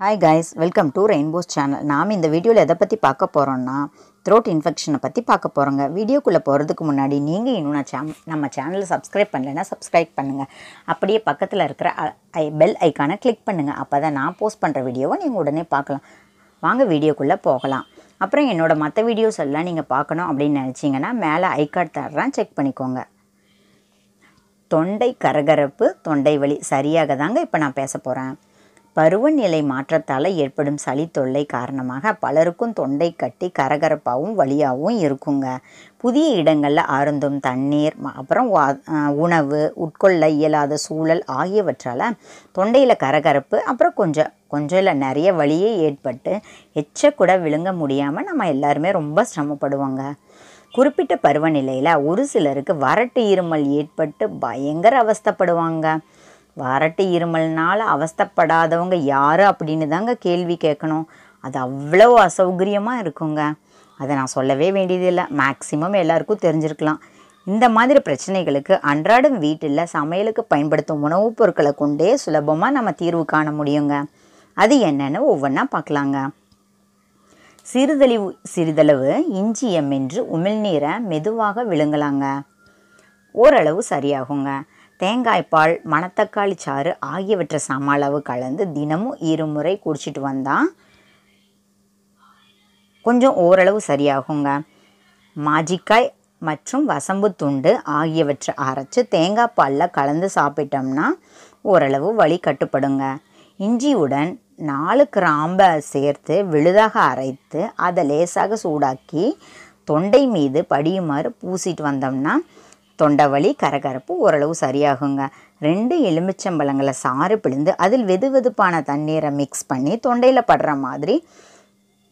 hi guys welcome to rainbows channel நாம் இந்த வீடியோவில் எதை பற்றி பார்க்க போகிறோம்னா த்ரோட் இன்ஃபெக்ஷனை பற்றி பார்க்க போகிறோங்க வீடியோக்குள்ளே போகிறதுக்கு முன்னாடி நீங்கள் இன்னும் நான் நம்ம சேனலை சப்ஸ்கிரைப் பண்ணலைன்னா சப்ஸ்கிரைப் பண்ணுங்கள் அப்படியே பக்கத்தில் இருக்கிற ஐ பெல் ஐக்கானை கிளிக் பண்ணுங்கள் அப்போ தான் நான் போஸ்ட் பண்ணுற வீடியோவை நீங்கள் உடனே பார்க்கலாம் வாங்க வீடியோக்குள்ளே போகலாம் அப்புறம் என்னோடய மற்ற வீடியோஸ் எல்லாம் நீங்கள் பார்க்கணும் அப்படின்னு நினச்சிங்கன்னா மேலே ஐக்கார்ட் தர்றேன் செக் பண்ணிக்கோங்க தொண்டை கரகரப்பு தொண்டை வலி சரியாக தாங்க இப்போ நான் பேச போகிறேன் பருவநிலை மாற்றத்தால் ஏற்படும் சளி தொல்லை காரணமாக பலருக்கும் தொண்டை கட்டி கரகரப்பாகவும் வழியாகவும் இருக்குங்க புதிய இடங்களில் அருந்தும் தண்ணீர் அப்புறம் உணவு உட்கொள்ள இயலாத சூழல் ஆகியவற்றால் தொண்டையில் கரகரப்பு அப்புறம் கொஞ்சம் கொஞ்சம் இல்லை நிறைய வழியே ஏற்பட்டு எச்ச கூட விழுங்க முடியாமல் நம்ம எல்லாருமே ரொம்ப சிரமப்படுவோங்க குறிப்பிட்ட பருவநிலையில் ஒரு சிலருக்கு வறட்டு இருமல் ஏற்பட்டு பயங்கர அவஸ்தப்படுவாங்க வறட்டு இருமல்னால் அவஸ்தப்படாதவங்க யார் அப்படின்னு தாங்க கேள்வி கேட்கணும் அது அவ்வளோ அசௌகரியமாக இருக்குங்க அதை நான் சொல்லவே வேண்டியதில்லை மேக்சிமம் எல்லாருக்கும் தெரிஞ்சிருக்கலாம் இந்த மாதிரி பிரச்சனைகளுக்கு அன்றாடம் வீட்டில் சமையலுக்கு பயன்படுத்தும் உணவுப் பொருட்களை கொண்டே சுலபமாக நம்ம தீர்வு காண முடியுங்க அது என்னென்னு ஒவ்வொன்றா பார்க்கலாங்க சிறிதளவு சிறிதளவு இஞ்சியம் என்று உமிழ்நீரை மெதுவாக விழுங்கலாங்க ஓரளவு சரியாகுங்க தேங்காய் பால் மணத்தக்காளி சாறு ஆகியவற்றை சம அளவு கலந்து தினமும் இருமுறை குடிச்சிட்டு வந்தால் கொஞ்சம் ஓரளவு சரியாகுங்க மாஜிக்காய் மற்றும் வசம்பு துண்டு ஆகியவற்றை அரைச்சி தேங்காய் பாலில் கலந்து சாப்பிட்டோம்னா ஓரளவு வலி கட்டுப்படுங்க இஞ்சியுடன் நாலு கிராம்பை சேர்த்து விழுதாக அரைத்து அதை லேசாக சூடாக்கி தொண்டை மீது படியுமாறு பூசிட்டு வந்தோம்னா வலி கரகரப்பு ஓரளவு சரியாகுங்க ரெண்டு எலுமிச்சம்பழங்களை சாறு பிழிந்து அதில் வெது வெதுப்பான தண்ணீரை மிக்ஸ் பண்ணி தொண்டையில் படுற மாதிரி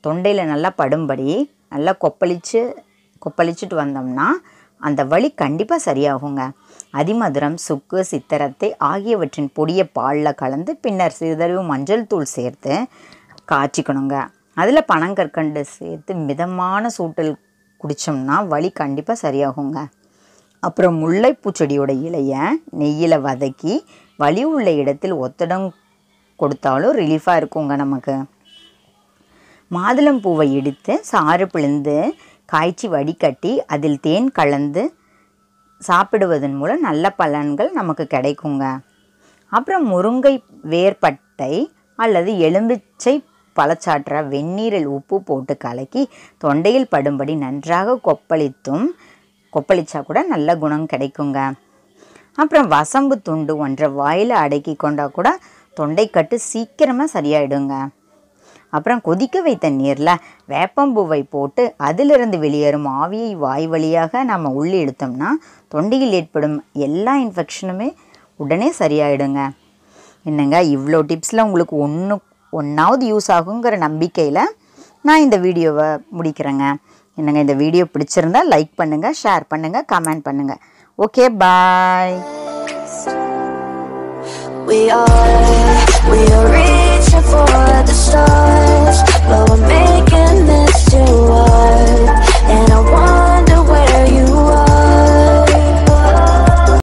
தொண்டையில் நல்லா படும்படி நல்லா கொப்பளிச்சு கொப்பளிச்சுட்டு வந்தோம்னா அந்த வலி கண்டிப்பாக சரியாகுங்க அதிமதுரம் சுக்கு சித்திரத்தை ஆகியவற்றின் பொடியை பாலில் கலந்து பின்னர் சிறிதளவு மஞ்சள் தூள் சேர்த்து காய்ச்சிக்கணுங்க அதில் பனங்கற்கண்டு சேர்த்து மிதமான சூட்டில் குடித்தோம்னா வலி கண்டிப்பாக சரியாகுங்க அப்புறம் முல்லைப்பூ செடியோட இலையை நெய்யில் வதக்கி வலி உள்ள இடத்தில் ஒத்தடம் கொடுத்தாலும் ரிலீஃபாக இருக்குங்க நமக்கு மாதுளம் பூவை எடுத்து சாறு பிழிந்து காய்ச்சி வடிகட்டி அதில் தேன் கலந்து சாப்பிடுவதன் மூலம் நல்ல பலன்கள் நமக்கு கிடைக்குங்க அப்புறம் முருங்கை வேர்பட்டை அல்லது எலும்பிச்சை பழச்சாற்ற வெந்நீரில் உப்பு போட்டு கலக்கி தொண்டையில் படும்படி நன்றாக கொப்பளித்தும் கொப்பளிச்சா கூட நல்ல குணம் கிடைக்குங்க அப்புறம் வசம்பு துண்டு ஒன்றை வாயில் அடக்கி கொண்டால் கூட கட்டு சீக்கிரமாக சரியாயிடுங்க அப்புறம் கொதிக்க வைத்த நீரில் வேப்பம்பூவை போட்டு அதிலிருந்து வெளியேறும் ஆவியை வாய் வழியாக நம்ம உள்ளே எடுத்தோம்னா தொண்டையில் ஏற்படும் எல்லா இன்ஃபெக்ஷனுமே உடனே சரியாயிடுங்க என்னங்க இவ்வளோ டிப்ஸில் உங்களுக்கு ஒன்று ஒன்றாவது யூஸ் ஆகுங்கிற நம்பிக்கையில் நான் இந்த வீடியோவை முடிக்கிறேங்க என்னங்க இந்த வீடியோ பிடிச்சிருந்தா லைக் பண்ணுங்கள் ஷேர் பண்ணுங்கள் கமெண்ட் பண்ணுங்கள் ஓகே பாய் We are